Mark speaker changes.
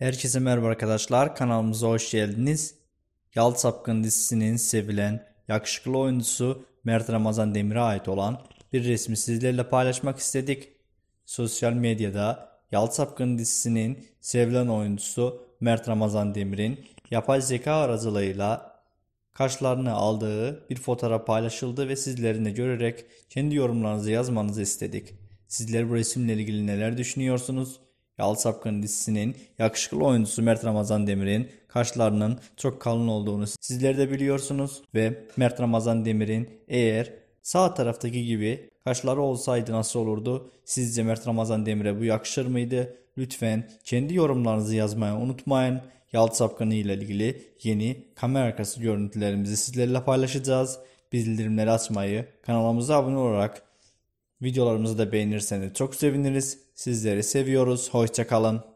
Speaker 1: Herkese merhaba arkadaşlar. Kanalımıza hoş geldiniz. Yal Sapkın dizisinin sevilen, yakışıklı oyuncusu Mert Ramazan Demir'e ait olan bir resmi sizlerle paylaşmak istedik. Sosyal medyada Yal Sapkın dizisinin sevilen oyuncusu Mert Ramazan Demir'in yapay zeka aracılığıyla kaşlarını aldığı bir fotoğraf paylaşıldı ve sizlerin de görerek kendi yorumlarınızı yazmanızı istedik. Sizler bu resimle ilgili neler düşünüyorsunuz? Yal Sapkın dizisinin yakışıklı oyuncusu Mert Ramazan Demir'in kaşlarının çok kalın olduğunu sizler de biliyorsunuz ve Mert Ramazan Demir'in eğer sağ taraftaki gibi kaşları olsaydı nasıl olurdu? Sizce Mert Ramazan Demir'e bu yakışır mıydı? Lütfen kendi yorumlarınızı yazmayı unutmayın. Yalçı Sapkını ile ilgili yeni kamera arkası görüntülerimizi sizlerle paylaşacağız. Bildirimleri açmayı, kanalımıza abone olarak Videolarımızı da beğenirseniz çok seviniriz. Sizleri seviyoruz. Hoşçakalın.